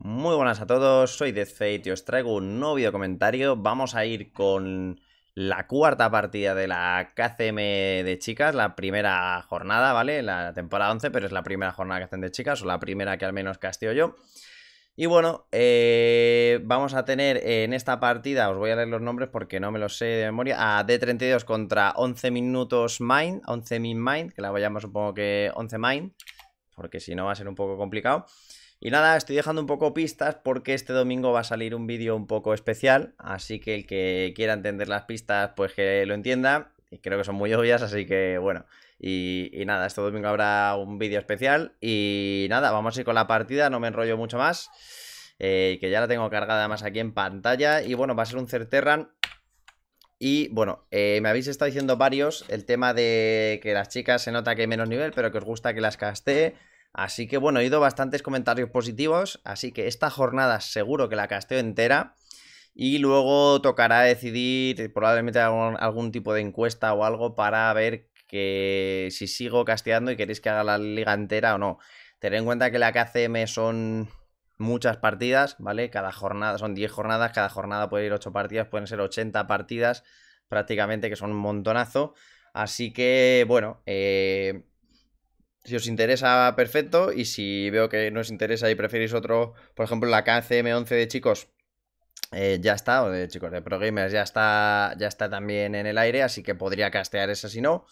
Muy buenas a todos, soy DeathFate y os traigo un nuevo video comentario. Vamos a ir con la cuarta partida de la KCM de chicas, la primera jornada, ¿vale? La temporada 11, pero es la primera jornada que hacen de chicas, o la primera que al menos castigo yo. Y bueno, eh, vamos a tener en esta partida, os voy a leer los nombres porque no me los sé de memoria, a D32 contra 11 minutos Mind, 11 min Mind, que la voy a llamar supongo que 11 Mind, porque si no va a ser un poco complicado. Y nada, estoy dejando un poco pistas porque este domingo va a salir un vídeo un poco especial, así que el que quiera entender las pistas, pues que lo entienda. Y creo que son muy obvias, así que bueno. Y, nada, este domingo habrá un vídeo especial. Y nada, vamos a ir con la partida, no me enrollo mucho más. Eh, que ya la tengo cargada más aquí en pantalla. Y bueno, va a ser un Certerran y bueno, eh, me habéis estado diciendo varios el tema de que las chicas se nota que hay menos nivel, pero que os gusta que las castee. Así que bueno, he ido bastantes comentarios positivos, así que esta jornada seguro que la casteo entera. Y luego tocará decidir probablemente algún, algún tipo de encuesta o algo para ver que si sigo casteando y queréis que haga la liga entera o no. Tened en cuenta que la KCM son muchas partidas, ¿vale? Cada jornada, son 10 jornadas, cada jornada puede ir 8 partidas, pueden ser 80 partidas prácticamente, que son un montonazo. Así que, bueno, eh, si os interesa, perfecto. Y si veo que no os interesa y preferís otro, por ejemplo, la KCM11 de chicos, eh, ya está, o de chicos de ProGamers, ya está, ya está también en el aire, así que podría castear esa si no.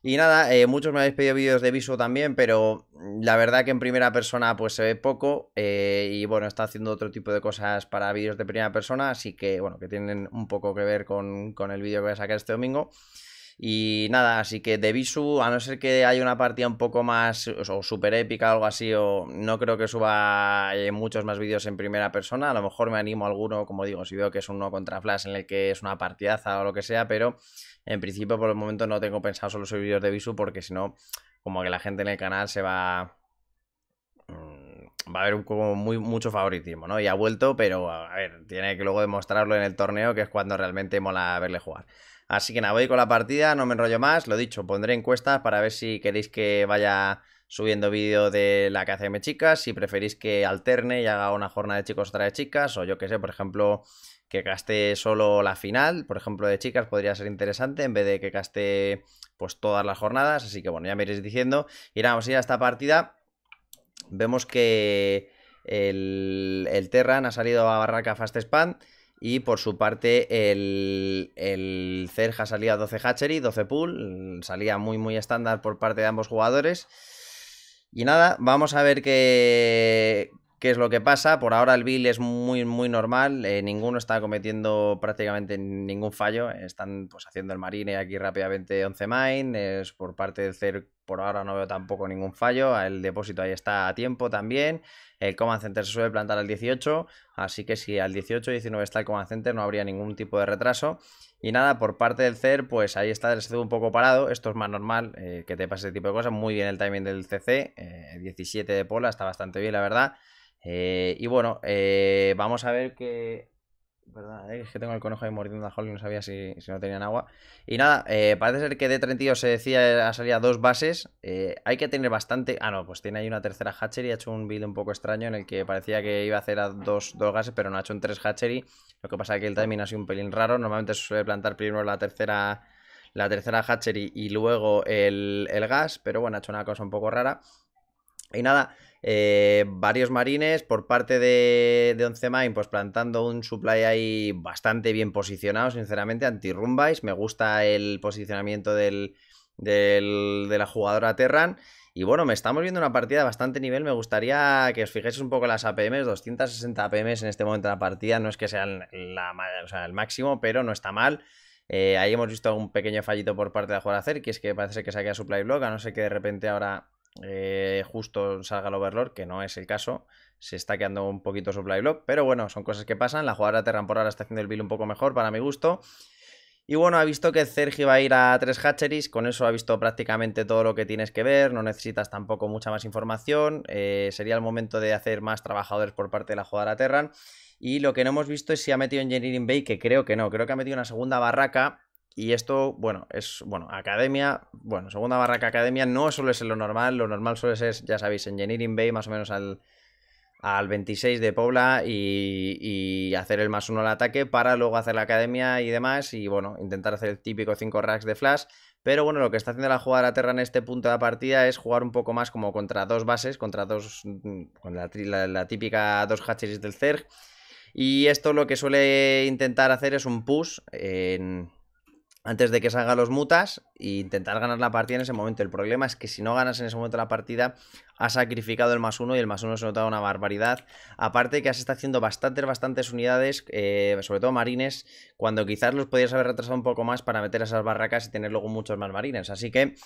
Y nada, eh, muchos me habéis pedido vídeos de Viso también, pero mm, la verdad que en primera persona pues se ve poco eh, y bueno, está haciendo otro tipo de cosas para vídeos de primera persona, así que bueno, que tienen un poco que ver con, con el vídeo que voy a sacar este domingo. Y nada, así que de Visu, a no ser que haya una partida un poco más o super épica o algo así, o no creo que suba eh, muchos más vídeos en primera persona. A lo mejor me animo a alguno, como digo, si veo que es uno contra Flash en el que es una partidaza o lo que sea, pero en principio por el momento no tengo pensado solo subir vídeos de Visu porque si no, como que la gente en el canal se va mm, va a haber como muy, mucho favoritismo, ¿no? Y ha vuelto, pero a ver, tiene que luego demostrarlo en el torneo, que es cuando realmente mola verle jugar. Así que nada, voy con la partida, no me enrollo más, lo dicho, pondré encuestas para ver si queréis que vaya subiendo vídeo de la que chicas, si preferís que alterne y haga una jornada de chicos otra de chicas, o yo que sé, por ejemplo, que caste solo la final, por ejemplo, de chicas podría ser interesante en vez de que caste pues todas las jornadas, así que bueno, ya me iréis diciendo. Y nada, vamos a ir a esta partida. Vemos que el, el Terran ha salido a Barraca Fast Span y por su parte, el, el Cerja salía 12 Hatchery, 12 Pool. Salía muy, muy estándar por parte de ambos jugadores. Y nada, vamos a ver qué, qué es lo que pasa. Por ahora el bill es muy, muy normal. Eh, ninguno está cometiendo prácticamente ningún fallo. Están pues, haciendo el marine aquí rápidamente 11 mine. Es por parte del cer por ahora no veo tampoco ningún fallo. El depósito ahí está a tiempo también. El Command Center se suele plantar al 18. Así que si al 18 19 está el Command Center, no habría ningún tipo de retraso. Y nada, por parte del CER, pues ahí está el CC e un poco parado. Esto es más normal eh, que te pase ese tipo de cosas. Muy bien el timing del CC. 17 e eh, de pola, está bastante bien, la verdad. Eh, y bueno, vamos a ver qué eh, es que tengo el conejo ahí mordiendo a Hall no sabía si, no tenían agua. Y nada, eh, parece ser que de 32 se decía eh, salía dos bases. hay que tener bastante. Ah, no, pues tiene ahí una tercera hatchery. Ha hecho un build un poco extraño en el que parecía que iba a hacer a dos, dos gases, pero no ha hecho un tres hatchery. Lo que pasa es que el timing ha sido un pelín raro. Normalmente se suele plantar primero la tercera. La tercera hatchery y luego el, el gas, pero bueno, ha hecho una cosa un poco rara. Y nada, eh, varios marines por parte de, 11 Mine, pues plantando un supply ahí bastante bien posicionado, sinceramente, anti-rumbais. Me gusta el posicionamiento del, de la jugadora Terran. Y bueno, me estamos viendo una partida de bastante nivel. Me gustaría que os fijéis un poco las APMs. 260 APMs en este momento de la partida. No es que sean sea, el máximo, pero no está mal. Eh, ahí hemos visto un pequeño fallito por parte de la hacer, que es que parece que saque a supply block, a no sé que de repente ahora eh, justo salga el Overlord, que no es el caso. Se está quedando un poquito supply block, pero bueno, son cosas que pasan. La jugadora por ahora está haciendo el build un poco mejor para mi gusto. Y bueno, ha visto que Sergi va a ir a tres hatcheries, con eso ha visto prácticamente todo lo que tienes que ver, no necesitas tampoco mucha más información, eh, sería el momento de hacer más trabajadores por parte de la jugadora Terran. Y lo que no hemos visto es si ha metido Engineering Bay, que creo que no, creo que ha metido una segunda barraca y esto, bueno, es, bueno, academia, bueno, segunda barraca academia no suele ser lo normal, lo normal suele ser, ya sabéis, Engineering Bay más o menos al, al 26 de Pobla y, hacer el más uno al ataque para luego hacer la academia y demás y bueno, intentar hacer el típico 5 racks de flash. Pero bueno, lo que está haciendo la jugada Terra en este punto de la partida es jugar un poco más como contra dos bases, contra dos, mm, con la, típica dos hatcheries del Zerg. Y esto lo que suele intentar hacer es un push en antes de que salgan los mutas e intentar ganar la partida en ese momento. El problema es que si no ganas en ese momento la partida, has sacrificado el más uno y el más uno se nota una barbaridad. Aparte que has estado haciendo bastantes, bastantes unidades, eh, sobre todo marines, cuando quizás los podías haber retrasado un poco más para meter esas barracas y tener luego muchos más marines. Así que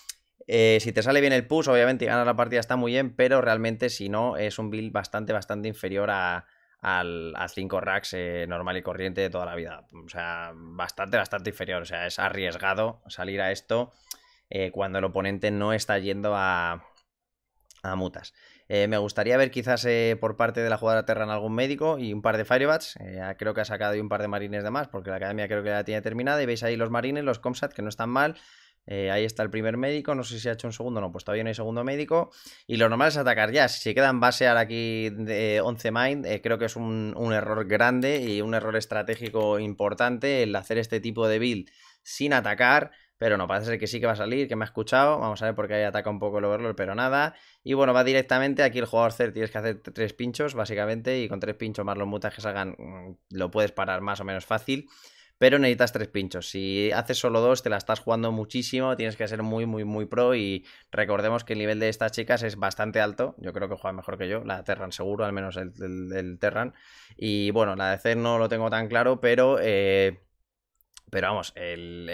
eh, si te sale bien el push, obviamente ganar la partida está muy bien, pero realmente si no, es un build bastante, bastante inferior a, al, 5 racks eh, normal y corriente de toda la vida. O sea, bastante, bastante inferior. O sea, es arriesgado salir a esto eh, cuando el oponente no está yendo a, a mutas. Eh, me gustaría ver quizás por parte de la jugadora Terran algún médico y un par de Firebats. creo que ha sacado y un par de marines de más, porque la academia creo que ya la tiene terminada. Y veis ahí los marines, los Comsat, que no están mal. Eh, ahí está el primer médico, no sé si ha hecho un segundo, no, pues todavía no hay segundo médico. Y lo normal es atacar ya. Si se quedan basear base aquí de 11 Mind, eh, creo que es un, error grande y un error estratégico importante el hacer este tipo de build sin atacar. Pero no, parece ser que sí que va a salir, que me ha escuchado. Vamos a ver porque ahí ataca un poco el overlord, pero nada. Y bueno, va directamente. Aquí el jugador CER tienes que hacer tres pinchos, básicamente. Y con tres pinchos más los mutas que salgan, mm, lo puedes parar más o menos fácil pero necesitas tres pinchos. Si haces solo dos, te la estás jugando muchísimo, tienes que ser muy, muy, muy pro. Y recordemos que el nivel de estas chicas es bastante alto. Yo creo que juega mejor que yo, la Terran seguro, al menos el, el, Terran. Y bueno, la de no lo tengo tan claro, pero... Eh, pero vamos, el,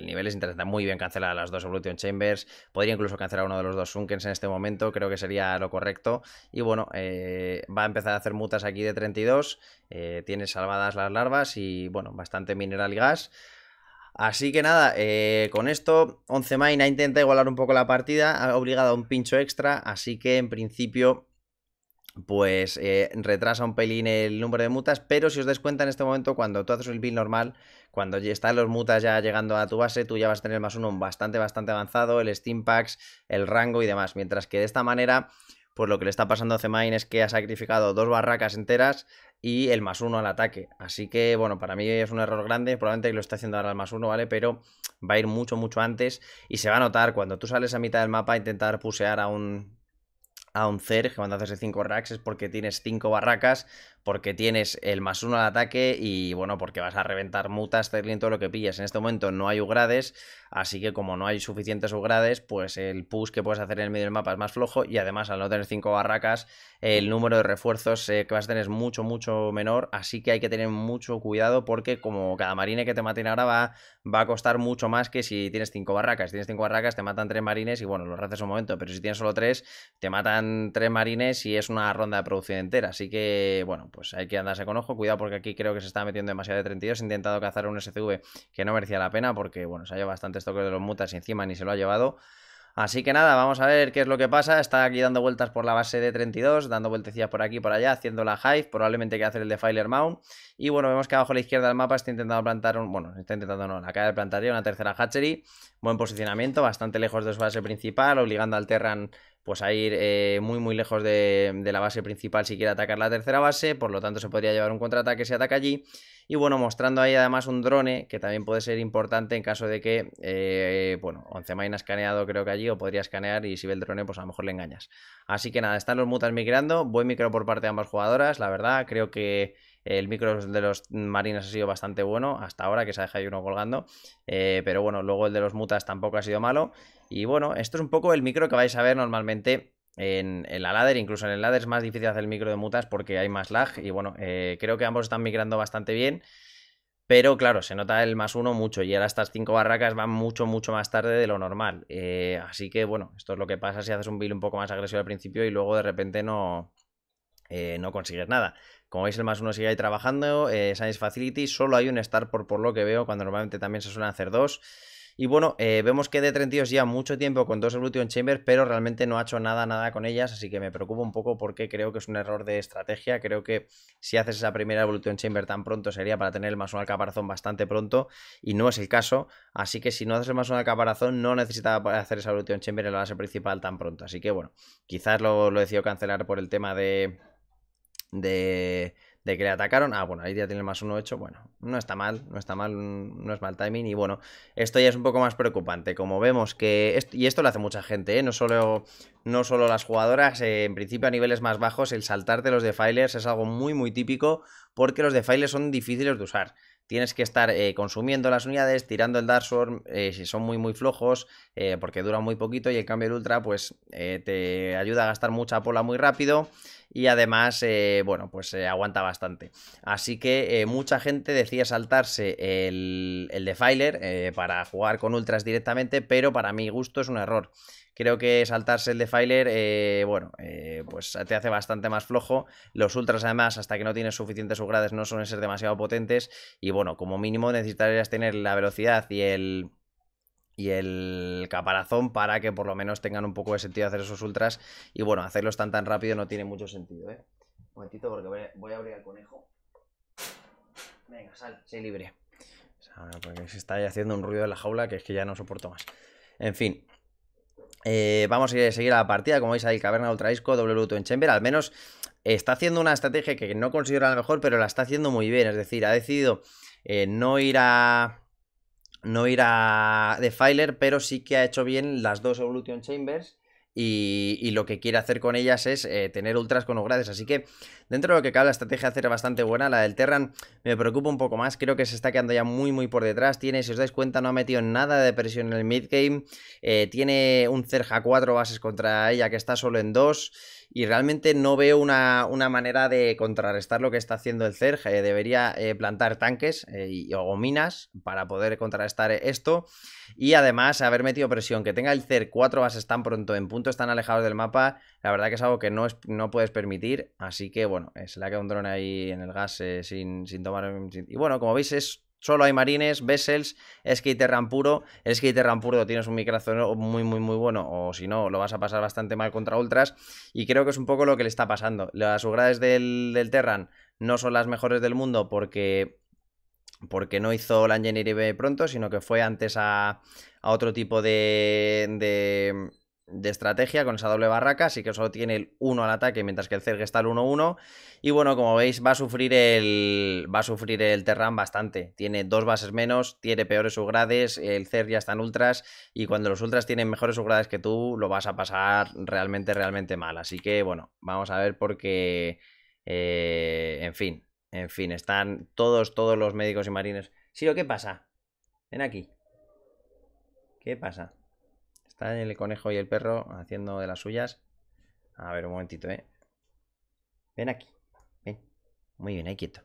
nivel es interesante. Muy bien cancelar las dos Evolution Chambers. Podría incluso cancelar uno de los dos Sunkens en este momento. Creo que sería lo correcto. Y bueno, eh, va a empezar a hacer mutas aquí de 32. Eh, tiene salvadas las larvas y bueno, bastante mineral y gas. Así que nada, eh, con esto 11 Maina intenta igualar un poco la partida. Ha obligado a un pincho extra. Así que en principio pues eh, retrasa un pelín el número de mutas, pero si os des cuenta en este momento, cuando tú haces el build normal, cuando ya están los mutas ya llegando a tu base, tú ya vas a tener más uno bastante, bastante avanzado, el Steam Packs, el rango y demás. Mientras que de esta manera, pues lo que le está pasando a Cemain es que ha sacrificado dos barracas enteras y el más uno al ataque. Así que, bueno, para mí es un error grande, probablemente lo está haciendo ahora el más uno, ¿vale? Pero va a ir mucho, mucho antes y se va a notar cuando tú sales a mitad del mapa a intentar pusear a un a un Zerg, cuando haces de 5 racks es porque tienes 5 barracas porque tienes el más uno al ataque y bueno, porque vas a reventar mutas, Sterling, todo lo que pillas. En este momento no hay Ugrades, así que como no hay suficientes Ugrades, pues el push que puedes hacer en el medio del mapa es más flojo y además al no tener cinco barracas, el número de refuerzos eh, que vas a tener es mucho, mucho menor, así que hay que tener mucho cuidado porque como cada marine que te maten ahora va, a costar mucho más que si tienes cinco barracas. Si tienes cinco barracas te matan tres marines y bueno, los haces un momento, pero si tienes solo tres, te matan tres marines y es una ronda de producción entera, así que bueno, pues hay que andarse con ojo. Cuidado porque aquí creo que se está metiendo demasiado de 32. He intentado cazar un SCV que no merecía la pena porque, bueno, se ha llevado bastantes toques de los mutas y encima ni se lo ha llevado. Así que nada, vamos a ver qué es lo que pasa. Está aquí dando vueltas por la base de 32, dando vueltecillas por aquí y por allá, haciendo la hive. Probablemente que hacer el de Mount. Y bueno, vemos que abajo a la izquierda del mapa está intentando plantar un. Bueno, está intentando no, la cara de plantaría una tercera hatchery. Buen posicionamiento, bastante lejos de su base principal, obligando al Terran pues a ir eh, muy muy lejos de, la base principal si quiere atacar la tercera base, por lo tanto se podría llevar un contraataque si ataca allí. Y bueno, mostrando ahí además un drone que también puede ser importante en caso de que, eh, bueno, 11 ha escaneado creo que allí o podría escanear y si ve el drone pues a lo mejor le engañas. Así que nada, están los mutas migrando, buen micro por parte de ambas jugadoras, la verdad, creo que el micro de los marinos ha sido bastante bueno hasta ahora, que se ha dejado uno colgando. Eh, pero bueno, luego el de los Mutas tampoco ha sido malo. Y bueno, esto es un poco el micro que vais a ver normalmente en, la ladder, incluso en el ladder es más difícil hacer el micro de mutas porque hay más lag y bueno, eh, creo que ambos están migrando bastante bien, pero claro, se nota el más uno mucho y ahora estas cinco barracas van mucho, mucho más tarde de lo normal, eh, así que bueno, esto es lo que pasa si haces un build un poco más agresivo al principio y luego de repente no, no consigues nada. Como veis, el más uno sigue ahí trabajando. Eh, Science Facility, solo hay un Starport por lo que veo, cuando normalmente también se suelen hacer dos. Y bueno, eh, vemos que D32 ya mucho tiempo con dos Evolution Chambers, pero realmente no ha hecho nada, nada con ellas, así que me preocupa un poco porque creo que es un error de estrategia. Creo que si haces esa primera Evolution Chamber tan pronto sería para tener el más uno al caparazón bastante pronto, y no es el caso. Así que si no haces el más uno al caparazón, no necesitaba hacer esa Evolution Chamber en la base principal tan pronto. Así que bueno, quizás lo, lo decidido cancelar por el tema de de, que le atacaron. Ah, bueno, ahí ya tiene más uno hecho. Bueno, no está mal, no está mal, mm, no es mal timing. Y bueno, esto ya es un poco más preocupante. Como vemos que. y esto lo hace mucha gente, ¿eh? No solo, no solo las jugadoras. Eh, en principio, a niveles más bajos, el saltarte los defilers es algo muy, muy típico. Porque los defilers son difíciles de usar. Tienes que estar eh, consumiendo las unidades, tirando el Dark Sword, eh, si son muy muy flojos, porque duran muy poquito y el cambio de Ultra pues te ayuda a gastar mucha pola muy rápido y además, eh, bueno, pues eh, aguanta bastante. Así que eh, mucha gente decía saltarse el, el defiler para jugar con ultras directamente, pero para mi gusto es un error. Creo que saltarse el defiler, bueno, pues te hace bastante más flojo. Los ultras, además, hasta que no tienes suficientes subgrades, no suelen ser demasiado potentes. Y bueno, como mínimo necesitarías tener la velocidad y el, y el caparazón para que por lo menos tengan un poco de sentido hacer esos ultras. Y bueno, hacerlos tan tan rápido no tiene mucho sentido, ¿eh? Un momentito porque voy a, abrir al conejo. Venga, sal, sé libre. Porque se está haciendo un ruido en la jaula que es que ya no soporto más. En fin, eh, vamos a seguir a la partida, como veis ahí, Caverna de disco doble luto en Chamber, al menos está haciendo una estrategia que no considero la mejor, pero la está haciendo muy bien, es decir, ha decidido eh, no ir a no ir de Defiler, pero sí que ha hecho bien las dos Evolution Chambers. Y, y, lo que quiere hacer con ellas es eh, tener ultras con Ogrades. Así que dentro de lo que cabe la estrategia hacer bastante buena. La del Terran me preocupa un poco más. Creo que se está quedando ya muy muy por detrás. Tiene, si os dais cuenta, no ha metido nada de presión en el midgame. Eh, tiene un Cerja 4 bases contra ella que está solo en 2 y realmente no veo una, manera de contrarrestar lo que está haciendo el CERG. debería eh, plantar tanques eh, y, o minas para poder contrarrestar esto y además haber metido presión. Que tenga el CERG cuatro bases tan pronto en puntos tan alejados del mapa, la verdad que es algo que no, no puedes permitir. Así que bueno, eh, se le ha quedado un dron ahí en el gas sin, sin tomar... Y bueno, como veis es Solo hay marines, vessels, Terran puro. El Terran puro tienes un micrazo muy, muy, muy bueno. O si no, lo vas a pasar bastante mal contra ultras. Y creo que es un poco lo que le está pasando. Las subgrades del, del Terran no son las mejores del mundo porque porque no hizo la Engineering pronto, sino que fue antes a, a otro tipo de, de, de estrategia con esa doble barraca, así que solo tiene el 1 al ataque, mientras que el Zerg está al 1-1. Y bueno, como veis, va a sufrir el. Va a sufrir el Terran bastante. Tiene dos bases menos, tiene peores subgrades, el Zerg ya está en ultras, y cuando los ultras tienen mejores subgrades que tú, lo vas a pasar realmente, realmente mal. Así que bueno, vamos a ver porque. Eh, en fin, en fin, están todos, todos los médicos y marines. lo ¿qué pasa? Ven aquí. ¿Qué pasa? Está el conejo y el perro haciendo de las suyas. A ver, un momentito, ¿eh? Ven aquí. Ven. Muy bien, ahí quieto.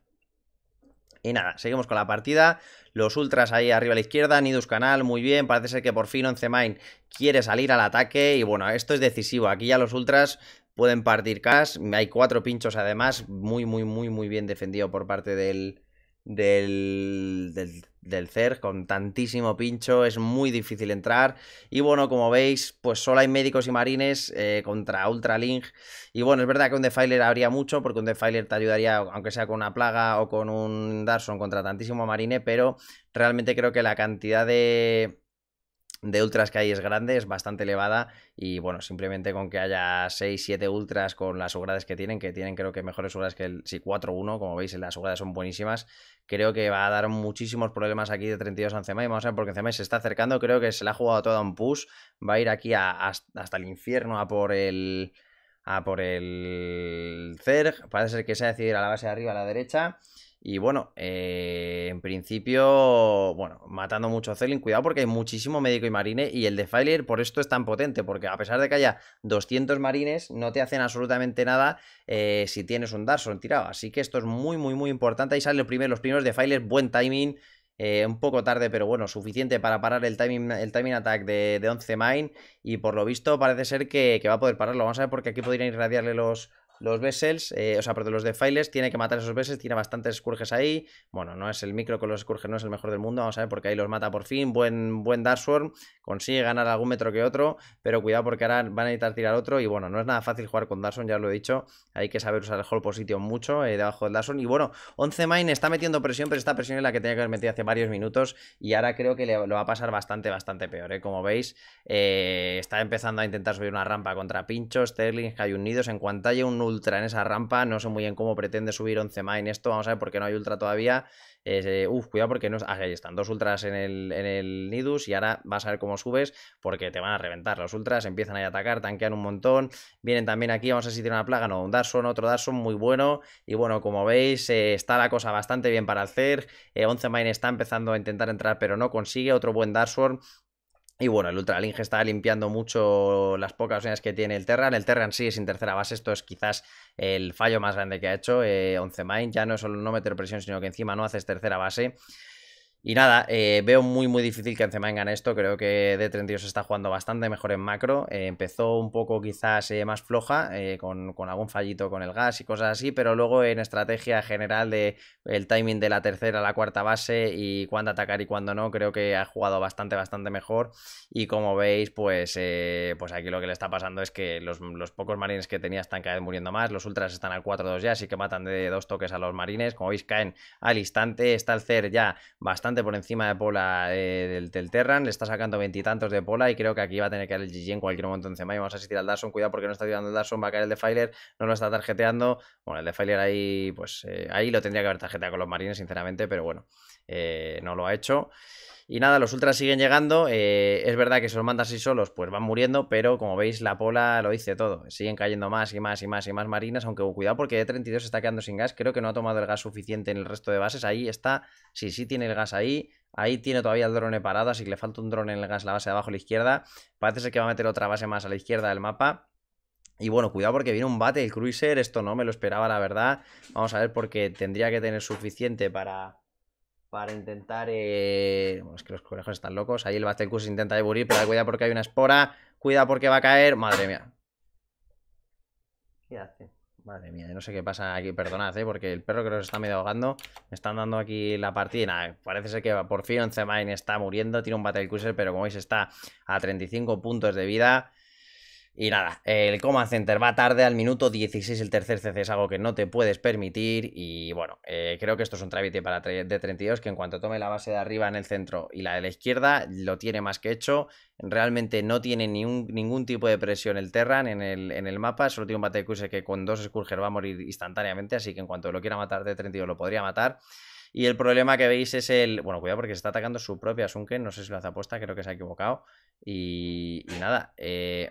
Y nada, seguimos con la partida. Los ultras ahí arriba a la izquierda, Nidus Canal, muy bien. Parece ser que por fin Once Mine quiere salir al ataque. Y bueno, esto es decisivo. Aquí ya los ultras pueden partir cas. Hay cuatro pinchos además. Muy, muy, muy, muy bien defendido por parte del, del, del, del CER con tantísimo pincho, es muy difícil entrar. Y bueno, como veis, pues solo hay médicos y marines eh, contra Ultralink. Y bueno, es verdad que un Defiler habría mucho, porque un Defiler te ayudaría, aunque sea con una plaga o con un Darson contra tantísimo marine, pero realmente creo que la cantidad de de ultras que hay es grande, es bastante elevada y bueno, simplemente con que haya 6, 7 ultras con las subgrades que tienen, que tienen creo que mejores subgrades que el si 4-1, como veis las subgrades son buenísimas, creo que va a dar muchísimos problemas aquí de 32 a Ancemay, vamos a ver porque Ancemay se está acercando, creo que se la ha jugado toda un push, va a ir aquí hasta el infierno a por el... A por el Zerg, parece ser que se ha decidido a la base de arriba a la derecha. Y bueno, eh, en principio, bueno, matando mucho a Zelin, cuidado porque hay muchísimo médico y marine y el Defiler por esto es tan potente, porque a pesar de que haya 200 marines, no te hacen absolutamente nada eh, si tienes un Darson tirado. Así que esto es muy, muy, muy importante. Ahí salen los primeros, los primeros buen timing, eh, un poco tarde, pero bueno, suficiente para parar el timing, el timing attack de, 11 Mine. Y por lo visto parece ser que, que, va a poder pararlo. Vamos a ver porque aquí podrían irradiarle los, los vessels, eh, o sea, perdón, los defiles tiene que matar a esos vessels, tiene bastantes escurges ahí. Bueno, no es el micro con los scourges, no es el mejor del mundo, vamos a ver, porque ahí los mata por fin. Buen, buen Dark consigue ganar algún metro que otro, pero cuidado porque ahora van a necesitar tirar otro. Y bueno, no es nada fácil jugar con Darson, ya os lo he dicho. Hay que saber usar el Hall position mucho eh, debajo del Swarm, Y bueno, 11 main está metiendo presión, pero esta presión es la que tenía que haber metido hace varios minutos. Y ahora creo que le, lo va a pasar bastante, bastante peor, eh. Como veis, está empezando a intentar subir una rampa contra pinchos Sterling, un Nidos. En cuanto haya un ultra en esa rampa. No sé muy bien cómo pretende subir 11 mine esto. Vamos a ver por qué no hay ultra todavía. Eh, uf, cuidado porque no. ahí están dos ultras en el, en el Nidus y ahora vas a ver cómo subes porque te van a reventar. Los ultras empiezan a atacar, tanquean un montón. Vienen también aquí, vamos a ver si tiene una plaga. No, un Darson, otro Darson muy bueno. Y bueno, como veis, eh, está la cosa bastante bien para hacer. Eh, once 11 Mine está empezando a intentar entrar, pero no consigue. Otro buen Darson y bueno, el Ultralinge está limpiando mucho las pocas unidades que tiene el Terran. El Terran sí es sin tercera base. Esto es quizás el fallo más grande que ha hecho eh, 11 Mind. Ya no es solo no meter presión, sino que encima no haces tercera base. Y nada, eh, veo muy muy difícil que Benzema gane esto, creo que D32 está jugando bastante mejor en macro, eh, empezó un poco quizás eh, más floja, con, algún fallito con el gas y cosas así, pero luego en estrategia general de el timing de la tercera a la cuarta base y cuándo atacar y cuándo no, creo que ha jugado bastante bastante mejor y como veis pues, pues aquí lo que le está pasando es que los, pocos marines que tenía están cada muriendo más, los ultras están al 4-2 ya, así que matan de dos toques a los marines, como veis caen al instante, está el CER ya bastante por encima de Pola eh, del, del, Terran, le está sacando veintitantos de Pola y creo que aquí va a tener que caer el GG en cualquier momento encima y vamos a asistir al Darson, cuidado porque no está ayudando el Darson, va a caer el Defiler, no lo está tarjeteando, bueno, el Defiler ahí, pues eh, ahí lo tendría que haber tarjeteado con los marines, sinceramente, pero bueno, eh, no lo ha hecho. Y nada, los ultras siguen llegando. Eh, es verdad que se los mandas así solos, pues van muriendo, pero como veis, la pola lo dice todo. Siguen cayendo más y más y más y más marinas, aunque cuidado porque E32 está quedando sin gas. Creo que no ha tomado el gas suficiente en el resto de bases. Ahí está, sí, sí tiene el gas ahí. Ahí tiene todavía el drone parado, así que le falta un drone en el gas, la base de abajo a la izquierda. Parece ser que va a meter otra base más a la izquierda del mapa. Y bueno, cuidado porque viene un bate el cruiser, esto no me lo esperaba la verdad. Vamos a ver porque tendría que tener suficiente para para intentar. Eh, es que los conejos están locos. Ahí el Battlecruiser intenta deburir, pero cuidado porque hay una espora. Cuida porque va a caer. Madre mía. ¿Qué hace? Madre mía, no sé qué pasa aquí, perdonad, ¿eh? porque el perro creo que se está medio ahogando. Me están dando aquí la partida. Parece ser que por fin Once está muriendo. Tiene un Battlecruiser. pero como veis está a 35 puntos de vida. Y nada, el Command Center va tarde al minuto 16 el tercer CC, es algo que no te puedes permitir. Y bueno, eh, creo que esto es un trámite para de 32 que en cuanto tome la base de arriba en el centro y la de la izquierda, lo tiene más que hecho. Realmente no tiene ningún tipo de presión el Terran en el, en el mapa, solo tiene un bate de que con dos Scourger va a morir instantáneamente, así que en cuanto lo quiera matar de 32 lo podría matar. Y el problema que veis es el. Bueno, cuidado porque se está atacando su propia Sunken. No sé si lo hace apuesta, creo que se ha equivocado. Y, y nada, eh,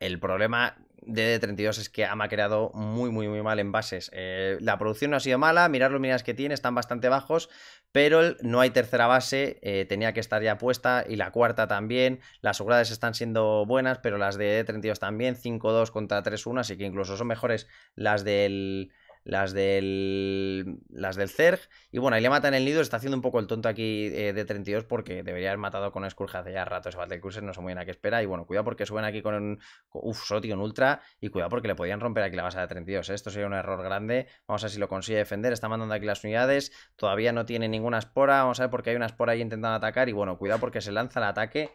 el problema de D32 es que AMA ha creado muy, muy, muy mal en bases. Eh, la producción no ha sido mala, mirad los minas que tiene, están bastante bajos, pero no hay tercera base, eh, tenía que estar ya puesta, y la cuarta también. Las subgrades están siendo buenas, pero las de D32 también, 5-2 contra 3-1, así que incluso son mejores las del las del, las del Zerg. Y bueno, ahí le matan el nido, está haciendo un poco el tonto aquí eh, de 32 porque debería haber matado con escurja hace ya rato ese Battlecruiser, no sé muy bien a qué espera. Y bueno, cuidado porque suben aquí con un Uf, un Ultra y cuidado porque le podían romper aquí la base de 32. ¿eh? Esto sería un error grande. Vamos a ver si lo consigue defender. Está mandando aquí las unidades, todavía no tiene ninguna espora. Vamos a ver porque hay una espora ahí intentando atacar. Y bueno, cuidado porque se lanza el ataque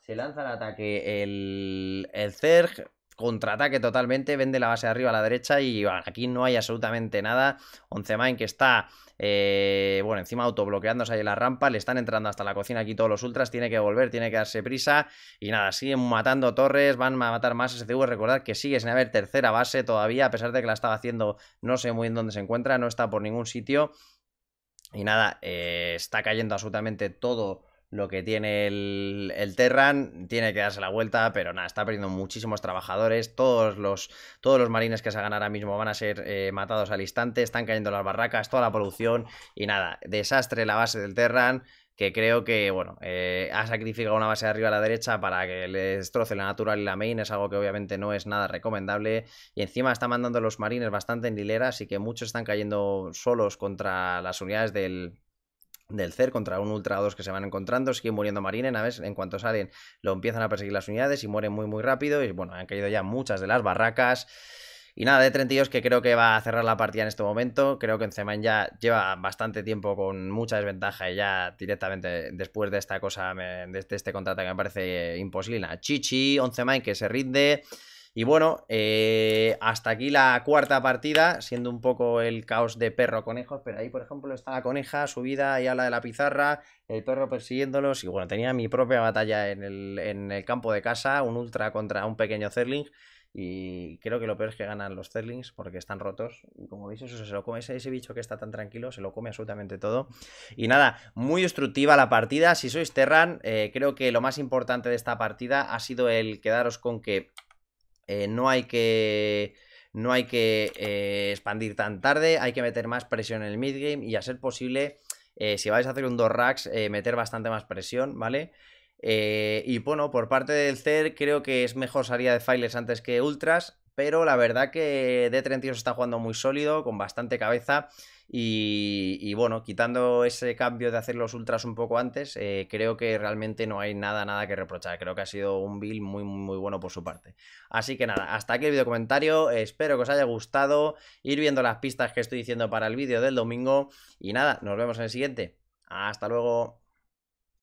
se lanza el ataque el, el Zerg, contraataque totalmente, vende la base de arriba a la derecha y aquí no hay absolutamente nada. 11mine que está, eh, bueno, encima autobloqueándose ahí la rampa, le están entrando hasta la cocina aquí todos los ultras, tiene que volver, tiene que darse prisa y nada, siguen matando torres, van a matar más STV. recordad que sigue sin haber tercera base todavía, a pesar de que la estaba haciendo, no sé muy en dónde se encuentra, no está por ningún sitio y nada, eh, está cayendo absolutamente todo lo que tiene el, Terran, tiene que darse la vuelta, pero nada, está perdiendo muchísimos trabajadores, todos los, todos los marines que se hagan ahora mismo van a ser eh, matados al instante, están cayendo las barracas, toda la producción y nada, desastre la base del Terran, que creo que, bueno, eh, ha sacrificado una base de arriba a la derecha para que le destroce la natural y la main, es algo que obviamente no es nada recomendable, y encima está mandando los marines bastante en hilera, así que muchos están cayendo solos contra las unidades del, del CER contra un Ultra 2 que se van encontrando, siguen muriendo Marine, ver en cuanto salen lo empiezan a perseguir las unidades y mueren muy muy rápido y bueno, han caído ya muchas de las barracas. Y nada, de 32 e que creo que va a cerrar la partida en este momento. Creo que Enceman ya lleva bastante tiempo con mucha desventaja y ya directamente después de esta cosa, de este, este contrato que me parece imposible. Nada. Chichi, main que se rinde. Y bueno, eh, hasta aquí la cuarta partida, siendo un poco el caos de perro-conejos, pero ahí por ejemplo está la coneja subida y a la de la pizarra, el perro persiguiéndolos y bueno, tenía mi propia batalla en el, campo de casa, un ultra contra un pequeño Zerling. Y creo que lo peor es que ganan los Zerlings porque están rotos. Y como veis, eso se lo come. Ese, ese, bicho que está tan tranquilo se lo come absolutamente todo. Y nada, muy destructiva la partida. Si sois Terran, eh, creo que lo más importante de esta partida ha sido el quedaros con que eh, no hay que no hay que eh, expandir tan tarde, hay que meter más presión en el midgame y a ser posible, eh, si vais a hacer un 2 racks, meter bastante más presión, ¿vale? y bueno, por parte del CER creo que es mejor salir de files antes que ultras pero la verdad que D32 está jugando muy sólido, con bastante cabeza. Y, bueno, quitando ese cambio de hacer los ultras un poco antes, eh, creo que realmente no hay nada, nada que reprochar. Creo que ha sido un build muy, muy, muy bueno por su parte. Así que nada, hasta aquí el video comentario. Espero que os haya gustado. Ir viendo las pistas que estoy diciendo para el vídeo del domingo. Y nada, nos vemos en el siguiente. Hasta luego.